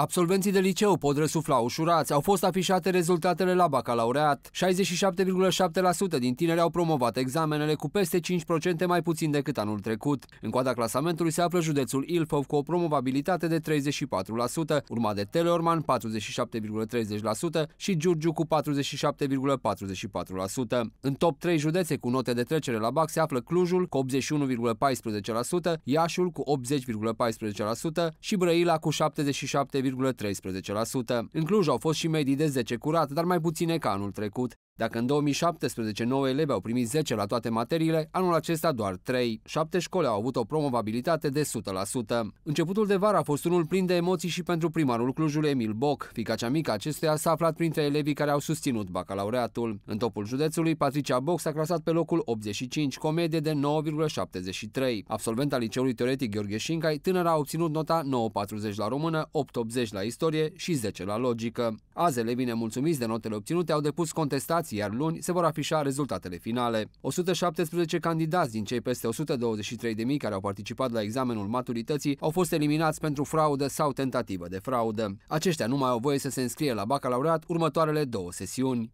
Absolvenții de liceu pot răsufla ușurați. Au fost afișate rezultatele la bacalaureat. 67,7% din tineri au promovat examenele cu peste 5% mai puțin decât anul trecut. În coada clasamentului se află județul Ilfov cu o promovabilitate de 34%, urmat de Teleorman 47,30% și Giurgiu cu 47,44%. În top 3 județe cu note de trecere la BAC se află Clujul cu 81,14%, Iașul cu 80,14% și Brăila cu 77, 0,13%. În Cluj au fost și medii de 10 curat, dar mai puține ca anul trecut, dacă în 2017 9 elevi au primit 10 la toate materiile, anul acesta doar 3. 7 școli au avut o promovabilitate de 100%. Începutul de vară a fost unul plin de emoții și pentru primarul Clujului Emil Boc. Fica cea mică acestuia s-a aflat printre elevii care au susținut bacalaureatul. În topul județului, Patricia Boc s-a clasat pe locul 85, cu o medie de 9,73. Absolventa liceului teoretic Gheorghe Șincai, tânăra a obținut nota 9,40 la română, 8,80 la istorie și 10 la logică. Azi, elevii nemulțumiți de notele obținute au depus contestații publicații, iar luni se vor afișa rezultatele finale. 117 candidați din cei peste 123.000 care au participat la examenul maturității au fost eliminați pentru fraudă sau tentativă de fraudă. Aceștia nu mai au voie să se înscrie la bacalaureat următoarele două sesiuni.